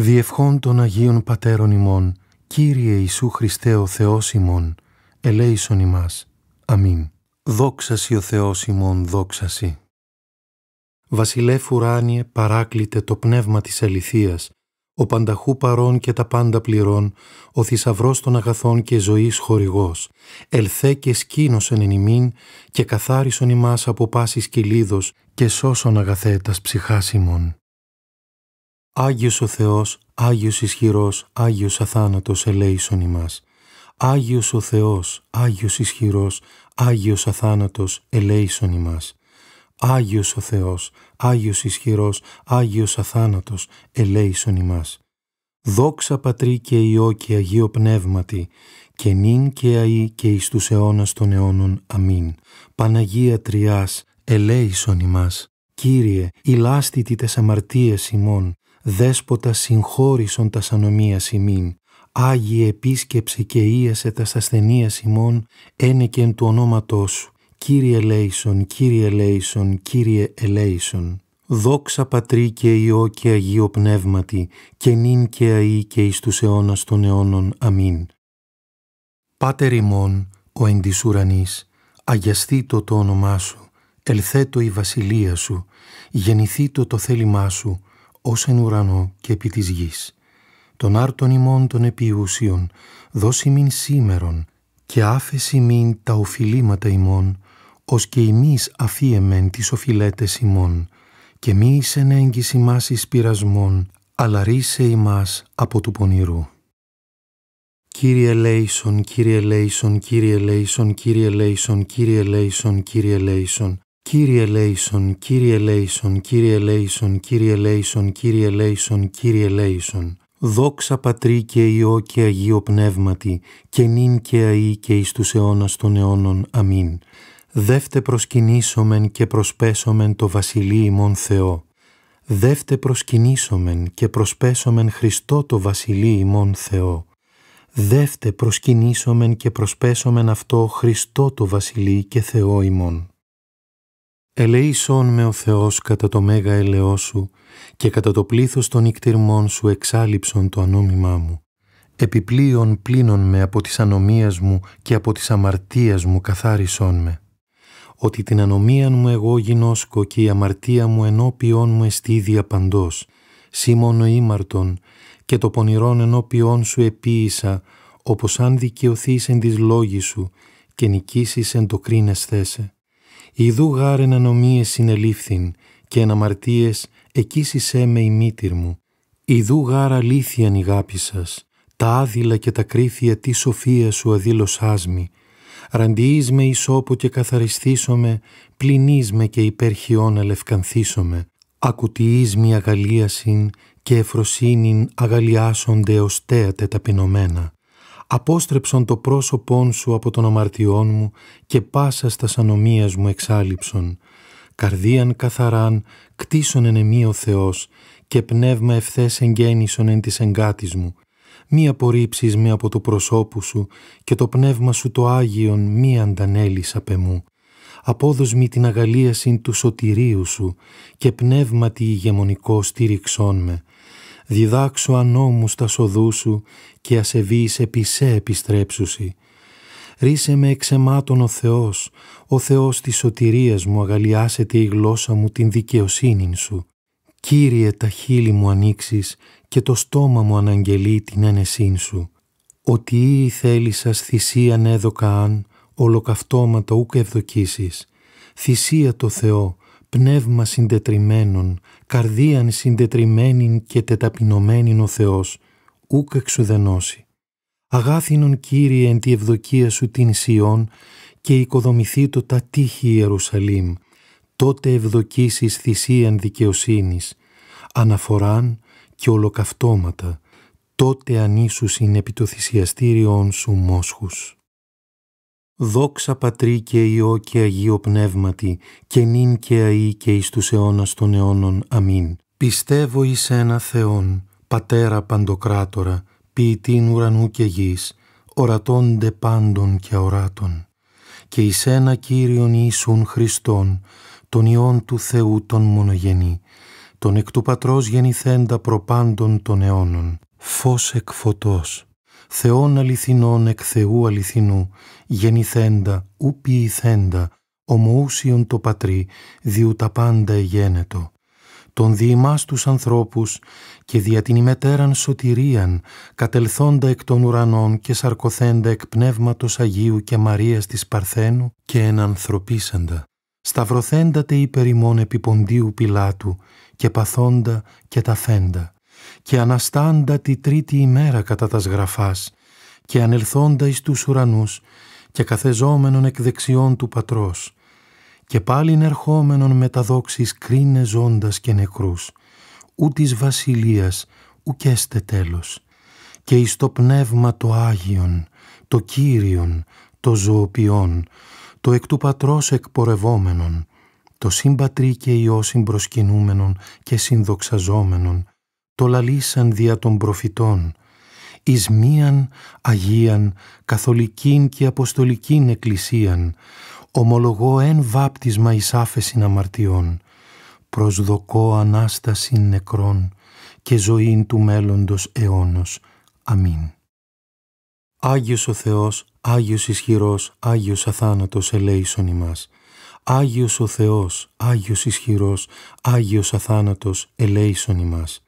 Διευχών των Αγίων Πατέρων ημών, Κύριε Ιησού Χριστέ ο Θεός ημών, ελέησον ημάς. Αμήν. Δόξασι ο Θεός ημών, δόξασι. Βασιλεύ ουράνιε παράκλητε το πνεύμα της αληθείας, ο πανταχού παρών και τα πάντα πληρών, ο θησαυρός των αγαθών και ζωής χορηγός, ελθέ και σκήνωσον εν ημίν και καθάρισον ημάς από πάσης κυλίδος και σώσον αγαθέτας ψυχάς Άγιος ο Θεός, Άγιος ισχυρός, Άγιος αθάνατος ελέησον ημάς. Άγιος ο Θεός, Άγιος ισχυρός, Άγιος αθάνατος ελέησον ημάς. Άγιος ο Θεός, Άγιος ισχυρός, Άγιος αθάνατος ελέησον ημάς. Δόξα Πατρί και Υιό και Αγίο Πνεύματι, και νυν και αΐ και εις τους αιώνας των αιώνων. Αμήν. Παναγία Τριάς, ελέησον ημάς. Κύριε, ηλάσθητη τες αμαρτίες ημών, δέσποτα συγχώρησον τα σανομία ημίν, Άγιε επίσκεψε και ίασε τας ασθενείας ημών, ένεκεν του ονόματός σου, Κύριε Λέησον, Κύριε Ελέησον, Κύριε Ελέησον. Δόξα Πατρί και Υιό και Αγίο Πνεύματι, και νυν και αΐ και εις τους αιώνας των αιώνων. Αμήν. Πάτερ ημών, ο εν της ουρανής, αγιαστήτω το όνομά σου, ελθέτω η βασιλεία σου, γεννηθήτω το θέλημά σου, ως εν ουρανό και επί της γης. Τον άρτον ημών των επιουσίων, δώσει μην σήμερον, και άφεση μην τα οφειλήματα ημών, ως και ημείς αφίεμεν τις οφειλέτες ημών, και μη εις ενέγγιση μας εις πειρασμών, αλλά ρίσε ημάς από του πονηρού. Κύριε Λέισον, Κύριε Λέισον, Κύριε Λέισον, Κύριε Λέισον, Κύριε Λέισον, Κύριε Λέισον, Κύριε Λέισον, Κύριε Λέισον, Κύριε Λέισον, Κύριε Λέισον, Κύριε Λέισον, Κύριε Λέισον. Δόξα Πατρί και Υιό και Αγίο Πνεύματι, και νυν και αΐ και εις τους αιώνας των αιώνων. Αμήν. Δεύτε προσκυνήσομεν και προσπέσομεν το Βασιλεί ημών Θεό. Δεύτε προσκυνήσομεν και προσπέσομεν Χριστό το Βασιλεί ημών Θεό. Δεύτε προσκυνήσομεν και προσπέσομεν αυτό Χριστό το Βασιλεί και Θεό ημών. Ελεήσον με ο Θεός κατά το μέγα ελαιό σου και κατά το πλήθος των νικτυρμών σου εξάλληψον το ανώμημά μου. Επιπλείον πλήνων με από τις ανομίας μου και από τις αμαρτίας μου καθάρισόν με. Ότι την ανομία μου εγώ γινώσκω και η αμαρτία μου ενώπιόν μου εστίδια παντός, σήμωνο ήμαρτον, και το πονηρόν ενώπιόν σου επίησα, όπως αν δικαιωθείς εν της λόγης σου και νικήσεις εν το κρίνες θέσε Ιδού γάρεν ανομίες συνελήφθην, και αναμαρτίες εισέ με η μήτυρ μου. Ιδού γάρ αλήθειαν η γάπη σας, τα άδειλα και τα κρύφια τη σοφία σου αδήλωσάς μη. Ραντιείς με ισόπο και καθαριστήσομαι, πληνείς με και υπέρχιον αλευκανθήσομαι. Ακουτιείς μη αγαλίασιν και εφροσύνην αγαλιάσονται ως τέατε ταπεινωμένα απόστρεψον το πρόσωπόν σου από τον αμαρτιών μου και πάσα στα ανομίας μου εξάλληψον. Καρδίαν καθαράν κτίσον εν ο Θεός και πνεύμα ευθές εγγένισον εν της εγκάτης μου. Μη απορρίψεις με από το προσώπου σου και το πνεύμα σου το Άγιον μη αντανέλης απ' εμού. Απόδος την αγαλίαση του σωτηρίου σου και πνεύματι τη ηγεμονικό στήριξόν με διδάξω ανόμους στα σοδού σου και ασεβείς επί σε επιστρέψουσι. Ρίσε με εξεμάτων ο Θεός, ο Θεός της σωτηρίας μου αγαλιάσεται η γλώσσα μου την δικαιοσύνην σου. Κύριε τα χείλη μου ανοίξεις και το στόμα μου αναγγελεί την ένεσήν σου. Ότι ή θέλησας θυσίαν έδωκα αν, ολοκαυτώματα ούκ ευδοκίσεις. Θυσία το Θεό, πνεύμα συντετριμένων, καρδίαν συντετριμένην και τεταπεινωμένην ο Θεός, ούκ εξουδενώσει. Αγάθινον Κύριε εν τη ευδοκία σου την Σιών και οικοδομηθεί το τα τείχη Ιερουσαλήμ, τότε ευδοκίσεις θυσίαν δικαιοσύνης, αναφοράν και ολοκαυτώματα, τότε ανήσουσιν επί το θυσιαστήριον σου μόσχους. Δόξα Πατρί και Υιό και Αγίο Πνεύματι, και νυν και αΐ και εις τους αιώνας των αιώνων. Αμήν. Πιστεύω εις ένα Θεόν, Πατέρα Παντοκράτορα, ποιητήν ουρανού και γης, ορατώντε πάντων και οράτων, και εις ένα Κύριον Ιησούν Χριστόν, τον Υιόν του Θεού τον μονογενή, τον εκ του Πατρός γεννηθέντα προπάντων των αιώνων, φως εκ φωτός, Θεόν αληθινών εκ Θεού αληθινού, γεννηθέντα ου ποιηθέντα, ομοούσιον το πατρί, διού τα πάντα εγένετο. Τον διημάς τους ανθρώπους και δια την ημετέραν σωτηρίαν, κατελθόντα εκ των ουρανών και σαρκωθέντα εκ πνεύματος Αγίου και Μαρίας της Παρθένου και ενανθρωπίσαντα. Σταυρωθέντατε υπερ ημών επί ποντίου πιλάτου και παθόντα και τα φέντα και αναστάντα τη τρίτη ημέρα κατά τας γραφάς και ανελθόντα εις τους ουρανούς και καθεζόμενον εκ δεξιών του Πατρός, και πάλιν ερχόμενον μεταδόξεις κρίνε ζώντας και νεκρούς, ού της βασιλείας ουκέστε τέλος, και εις το πνεύμα το Άγιον, το Κύριον, το ζωοποιόν, το εκ του Πατρός εκπορευόμενον, το συμπατρί και Υιό συμπροσκυνούμενον και συνδοξαζόμενον, το λαλήσαν δια των προφητών, εις μίαν Αγίαν, καθολικήν και αποστολικήν εκκλησίαν, ομολογώ εν βάπτισμα εις άφεσιν αμαρτιών, προσδοκώ Ανάστασιν νεκρών και ζωήν του μέλλοντος αιώνος. Αμήν. Άγιος ο Θεός, Άγιος ισχυρός, Άγιος αθάνατος ελέησον ημάς. Άγιος ο Θεός, Άγιος ισχυρός, Άγιος αθάνατος ελέησον ημάς.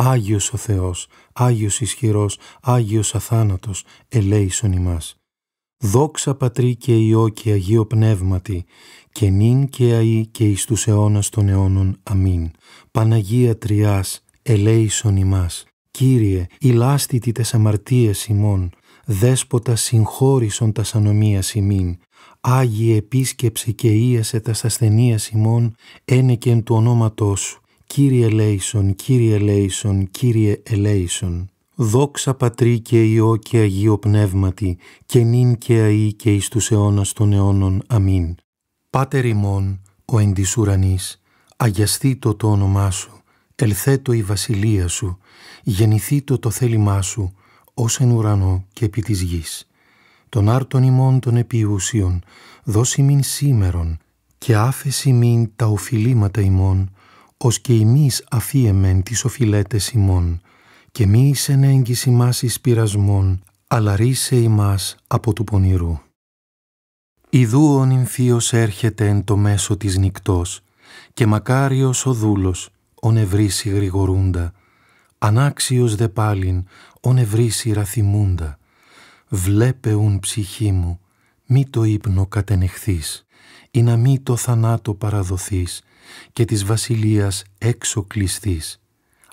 Άγιος ο Θεός, Άγιος ισχυρός, Άγιος αθάνατος, ελέησον ημάς. Δόξα Πατρί και Υιό και Αγίο Πνεύματι, και νυν και αΐ και εις τους αιώνας των αιώνων. Αμήν. Παναγία Τριάς, ελέησον ημάς. Κύριε, ηλάστητη τες αμαρτίες ημών, δέσποτα συγχώρησον τας ανομίας ημίν. Άγιε επίσκεψη και ίασε τας ασθενίας ημών, ένεκεν του ονόματός σου «Κύριε Λέησον, Κύριε Λέησον, Κύριε Ελέησον». Δόξα Πατρί και Υιό και Αγίο Πνεύματι, και νυν και αΐ και εις τους αιώνας των αιώνων. Αμήν. Πάτερ ημών, ο εν της ουρανής, το όνομά σου, ελθέτω η βασιλεία σου, γεννηθήτω το θέλημά σου, ως εν ουρανό και επί της γης. Τον άρτον ημών των επιούσιων, δώσει μην σήμερον, και άφεση μην τα οφειλήματα ημών, ως και ημείς αφίεμεν τις οφειλέτες ημών, και μη εν έγκυς ημάς εις πειρασμών, αλλά ρίσε ημάς από του πονηρού. Ιδού ο νυμφίος έρχεται εν το μέσο της νυκτός, και μακάριος ο δούλος, ον ευρύσει γρηγορούντα, ανάξιος δε πάλιν, ον νευρίσι ραθυμούντα, ουν ψυχή μου, μη το ύπνο κατενεχθείς, ή να μη το θανάτο παραδοθείς, και της βασιλείας έξω κλειστής,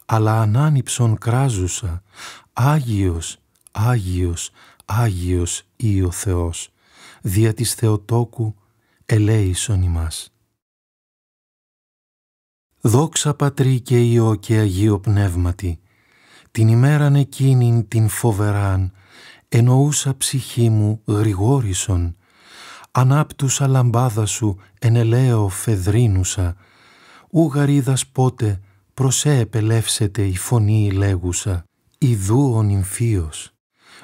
αλλά ανάνυψον κράζουσα, Άγιος, Άγιος, Άγιος ή ο Θεός, δια της Θεοτόκου ελέησον ημάς. Δόξα Πατρί και Υιό και Αγίο Πνεύματι, την ημέραν εκείνην την φοβεράν, εννοούσα ψυχή μου γρηγόρησον, ανάπτουσα λαμπάδα σου εν φεδρίνουσα, ου γαρίδας πότε προσέπελεύσετε η φωνή λέγουσα, ιδού ο νυμφίος.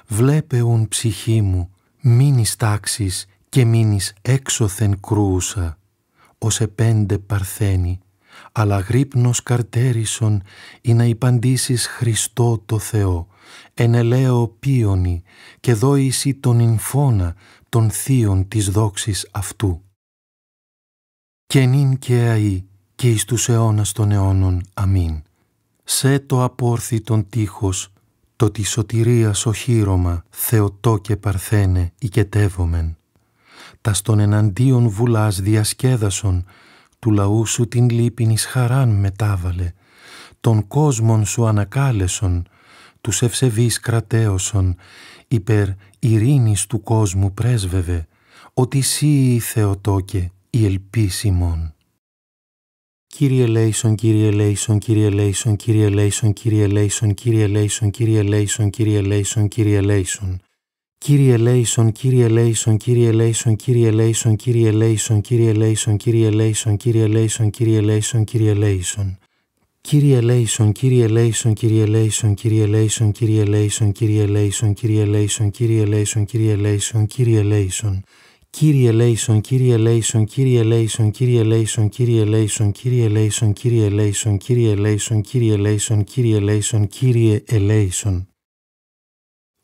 Βλέπε ουν ψυχή μου, μείνεις τάξης και μείνεις έξωθεν κρούσα. ως επέντε παρθένη, αλλά γρύπνος καρτέρισον ή να υπαντήσεις Χριστό το Θεό, εν ελαίο πίονι και δόηση τον υμφώνα των θείων της δόξης αυτού. Και νυν και αΐ και εις τους αιώνας των αιώνων. Αμήν. Σε το απόρθη τον τείχος, το της σωτηρίας χείρωμα, Θεοτό και παρθένε, οικετεύομεν. Τα στον εναντίον βουλάς διασκέδασον, του λαού σου την λύπην εις χαράν μετάβαλε, των κόσμων σου ανακάλεσον, τους ευσεβείς κρατέωσον, υπερ ειρήνης του κόσμου πρέσβευε, ότι σύ Θεοτόκε η ελπίσιμον. Κύριε κύριε Λέισον, κύριε Λέισον, κύριε Λέισον, κύριε Λέισον, κύριε Λέισον, κύριε Λέισον, κύριε Λέισον, κύριε Λέισον. Κύριε Λέισον, κύριε Λέισον, κύριε Λέισον, κύριε Λέισον, κύριε Λέισον, κύριε Λέισον, κύριε Λέισον, κύριε Λέισον, κύριε Λέισον, κύριε Λέισον. Κύριε Λέισον, κύριε Λέισον, κύριε Λέισον, κύριε Λέισον, κύριε Λέισον, κύριε Λέισον, κύριε Λέισον, κύριε Λέισον, κύριε Λέισον, κύριε Λέισον. Κύριε Λέισον, κύριε Λέισον, κύριε Λέισον, κύριε Λέισον, κύριε Λέισον, κύριε Λέισον, κύριε Λέισον, κύριε Λέισον, κύριε Λέισον, κύριε Λέισον, κύριε Ελέισον.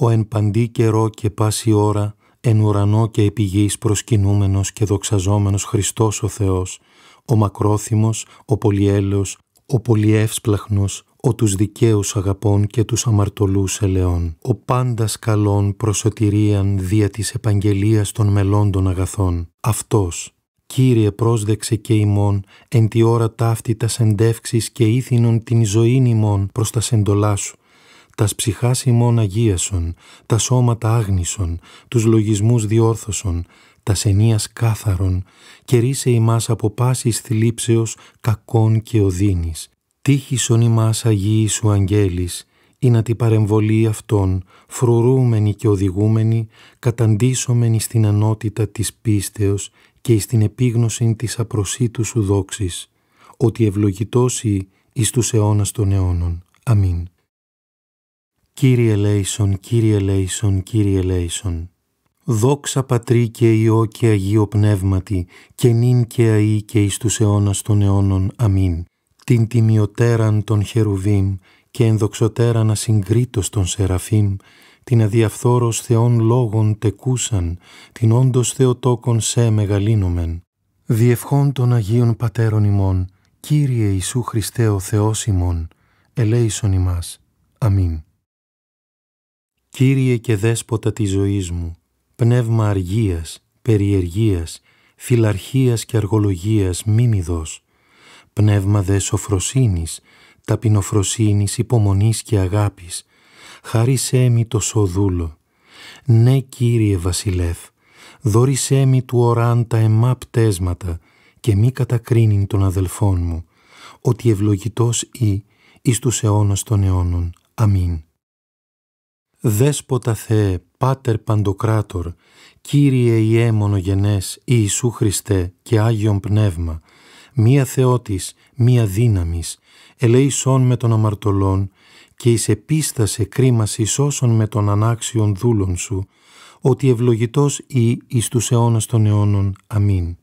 Ο εν παντή καιρό και πάση ώρα, εν ουρανό και επί γης προσκυνούμενος και δοξαζόμενος Χριστός ο Θεός, ο μακρόθυμος, ο πολυέλεος, ο πολυεύσπλαχνος, ο τους δικαίους αγαπών και τους αμαρτωλούς ελεών, ο πάντας καλών προσωτηρίαν δια της επαγγελίας των μελών των αγαθών. Αυτός, Κύριε πρόσδεξε και ημών, εν τη ώρα ταύτη τας εντεύξεις και ήθινον την ζωήν ημών προς τας σεντολά σου, τας ψυχάς ημών αγίασον, τα σώματα άγνησον, τους λογισμούς διόρθωσον, σενίας κάθαρον, και ρίσε ημάς από πάσης θλίψεως κακών και οδύνης. Τύχησον ημάς Αγίη Σου Αγγέλης, ή να την παρεμβολή αυτών, φρουρούμενη και οδηγούμενη, καταντήσωμενη στην ανότητα της πίστεως και στην επίγνωση της απροσίτου σου δόξης, ότι ευλογητώσει εις τους αιώνας των αιώνων. Αμήν. Κύριε Λέισον, Κύριε Λέισον, Κύριε Λέισον, Δόξα Πατρί και Υιό και Αγίο Πνεύματι, και νυν και αΐ και εις τους αιώνας των αιώνων. Αμήν. Την τιμιωτέραν των χερουβίμ και ενδοξωτέραν ασυγκρίτως των σεραφείμ, την αδιαφθόρος θεών λόγων τεκούσαν, την όντως θεοτόκον σε μεγαλύνομεν. Διευχών των Αγίων Πατέρων ημών, Κύριε Ιησού Χριστέ ο Θεός ημών, ελέησον ημάς. Αμήν. Κύριε και Δέσποτα της ζωής μου, πνεύμα αργίας, περιεργίας, φιλαρχίας και αργολογίας μίμηδος, πνεύμα δε σοφροσύνης, ταπεινοφροσύνης, υπομονής και αγάπης, χαρίσέ μη το σοδούλο. Ναι, Κύριε Βασιλεύ, δώρησέ μη του οράν τα εμά πτέσματα και μη κατακρίνην των αδελφών μου, ότι ευλογητός ή εις τους αιώνας των αιώνων. Αμήν. Δέσποτα Θεέ, Πάτερ Παντοκράτορ, Κύριε Ιέ μονογενές, Ιησού Χριστέ και Άγιον Πνεύμα, μία Θεότης, μία δύναμης, ελεησόν με τον αμαρτωλόν και εις επίστασε κρίμαση σώσον με τον ανάξιον δούλον σου, ότι ευλογητός ή εις τους αιώνας των αιώνων. Αμήν.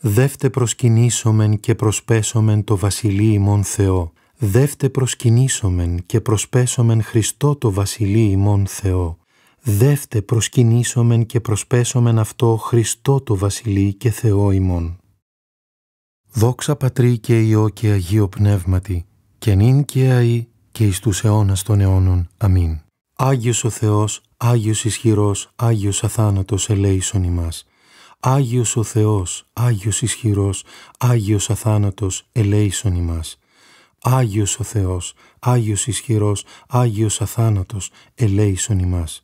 Δεύτε προσκυνήσομεν και προσπέσομεν το βασιλεί ημών Θεό. Δεύτε προσκυνήσομεν και προσπέσομεν Χριστό το βασιλεί ημών Θεό δεύτε προσκυνήσομεν και προσπέσομεν αυτό Χριστό το Βασιλεί και Θεό ημών. Δόξα Πατρί και Υιό και Αγίο Πνεύματι, και νυν και αΐ και εις τους αιώνας των αιώνων. Αμήν. Άγιος ο Θεός, Άγιος ισχυρός, Άγιος αθάνατος ελέησον ημάς. Άγιος ο Θεός, Άγιος ισχυρός, Άγιος αθάνατος ελέησον ημάς. Άγιος ο Θεός, Άγιος ισχυρός, Άγιος αθάνατος ελέησον ημάς.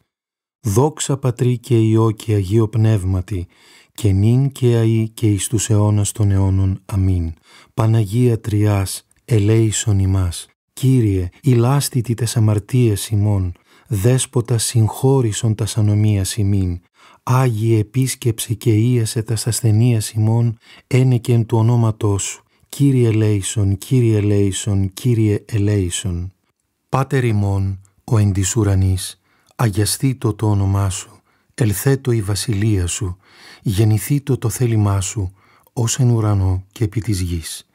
Δόξα Πατρί και Υιό και Αγίο Πνεύματι, και νυν και αΐ και εις τους αιώνας των αιώνων. Αμήν. Παναγία Τριάς, ελέησον ημάς. Κύριε, ηλάστητη τες αμαρτίες ημών, δέσποτα συγχώρησον τας ανομίας ημίν. Άγιε επίσκεψε και ίασε τας ασθενίας ημών, ένεκεν του ονόματός σου. Κύριε ελέησον, Κύριε ελέησον, Κύριε ελέησον. Πάτερ ημών, ο εν της ουρανής, αγιαστεί το όνομά σου, ελθέτω η βασιλεία σου, Γεννηθεί το θέλημά σου, ως εν ουρανό και επί της γης.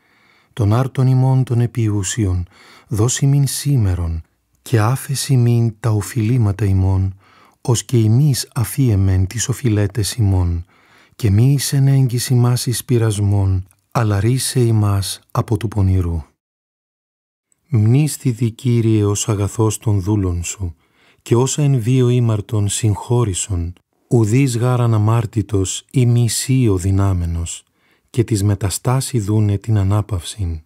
Τον άρτον ημών των επιουσίων, δώσει μην σήμερον, και άφεση μην τα οφειλήματα ημών, ως και ημείς αφίεμεν τις οφειλέτες ημών, και μη εις ενέγγις ημάς εις πειρασμών, αλλά ρίσε ημάς από του πονηρού. Μνήστη Κύριε ως αγαθός των δούλων Σου, και όσα εν βίο ήμαρτον συγχώρησον, ουδείς γάραν αμάρτητος ή μισή ο δυνάμενος, και τις μεταστάσεις δούνε την ανάπαυσιν.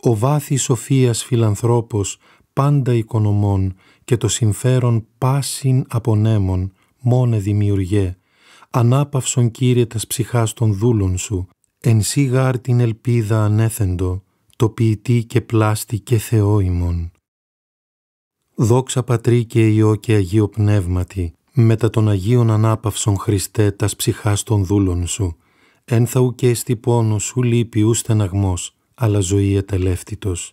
Ο βάθης σοφίας φιλανθρώπος πάντα οικονομών και το συμφέρον πάσιν απονέμων μόνε δημιουργέ, ανάπαυσον Κύριε τας ψυχάς των δούλων σου, εν σιγάρ την ελπίδα ανέθεντο, το ποιητή και πλάστη και θεόημον. Δόξα Πατρί και Υιό και Αγίο Πνεύματι, μετά των Αγίων Ανάπαυσων Χριστέ τας ψυχάς των δούλων σου, εν και ουκέστη πόνος σου λύπη ου στεναγμός, αλλά ζωή ετελεύτητος.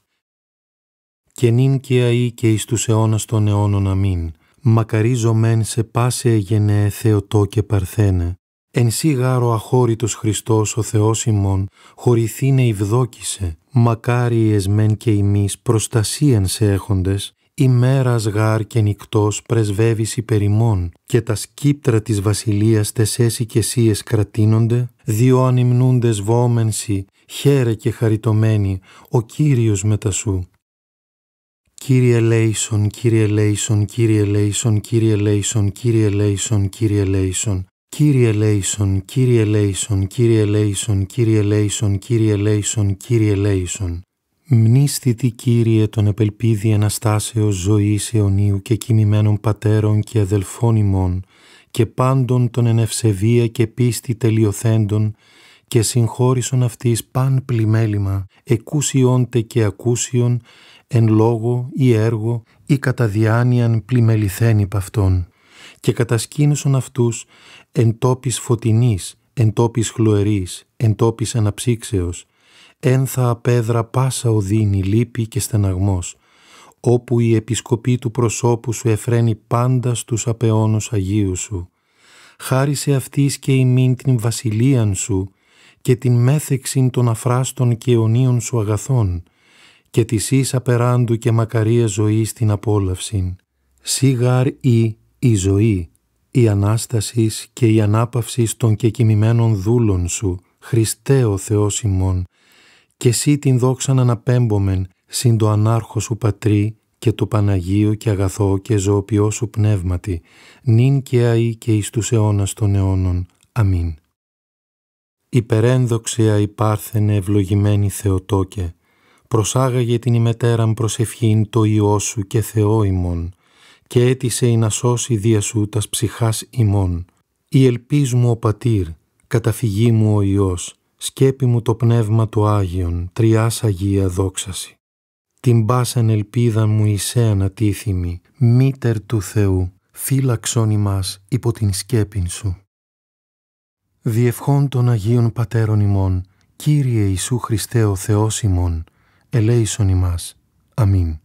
Και νυν και αΐ και εις τους αιώνας των αιώνων αμήν, μακαρίζω μεν σε πάσε εγενέ Θεοτό και Παρθένε, εν σύ γάρο αχώρητος Χριστός ο Θεός ημών, χωρηθήνε ευδόκησε, μακάρι εσμέν και ημείς προστασίαν σε έχοντες, η μέρα γάρ και νυκτός πρεσβεύεις υπερημών και τα σκύπτρα της βασιλείας τεσέσι και σίες κρατείνονται, δύο ανυμνούντε βόμενσι, χαίρε και χαριτωμένη, ο Κύριος μετασού. Κύριε Λέισον, Κύριε Λέισον, Κύριε Λέισον, Κύριε Λέισον, Κύριε Λέισον, Κύριε Λέισον, Κύριε Λέισον, Κύριε Λέισον, Κύριε Λέισον, Κύριε Λέισον, Κύριε Λέισον, Κύριε Λέισον. Μνήσθητη Κύριε των επελπίδη Αναστάσεως ζωής αιωνίου και κοιμημένων πατέρων και αδελφών ημών και πάντων των ενευσεβία και πίστη τελειοθέντων και συγχώρησον αυτής παν πλημέλημα, εκούσιόντε και ακούσιον, εν λόγω ή έργο ή κατά διάνοιαν πλημεληθέν υπ' αυτών, και κατασκήνωσον αυτούς εν τόπις φωτεινής, εν τόπις χλωερής, εν τόπις αναψύξεως, ένθα απέδρα πάσα οδύνη λύπη και στεναγμός, όπου η επισκοπή του προσώπου σου εφραίνει πάντα στους απεώνους Αγίους σου. Χάρισε αυτής και ημίν την βασιλείαν σου και την μέθεξην των αφράστων και αιωνίων σου αγαθών και της εις απεράντου και μακαρία ζωής την απόλαυσιν. Σίγαρ η η ζωή, η ανασταση και η ανάπαυσης των κεκοιμημένων δούλων σου, Χριστέ ο Θεός ημών, και εσύ την δόξα να αναπέμπομεν συν το ανάρχο σου πατρί και το Παναγίο και αγαθό και ζωοποιό σου πνεύματι, νυν και αΐ και εις τους αιώνας των αιώνων. Αμήν. Υπερένδοξε αϊπάρθενε ευλογημένη Θεοτόκε, προσάγαγε την ημετέραν προσευχήν το Υιό σου και Θεό ημών, και έτησε η να σώσει δια σου τας ψυχάς ημών. Η ελπίς μου ο πατήρ, καταφυγή μου ο Υιός, σκέπη μου το πνεύμα του Άγιον, τριάς Αγία δόξαση. Την πάσαν ελπίδα μου εισέ ανατίθυμη, μήτερ του Θεού, φύλαξον ημάς υπό την σκέπην σου. Διευχών των Αγίων Πατέρων ημών, Κύριε Ιησού Χριστέ ο Θεός ημών, ελέησον ημάς. Αμήν.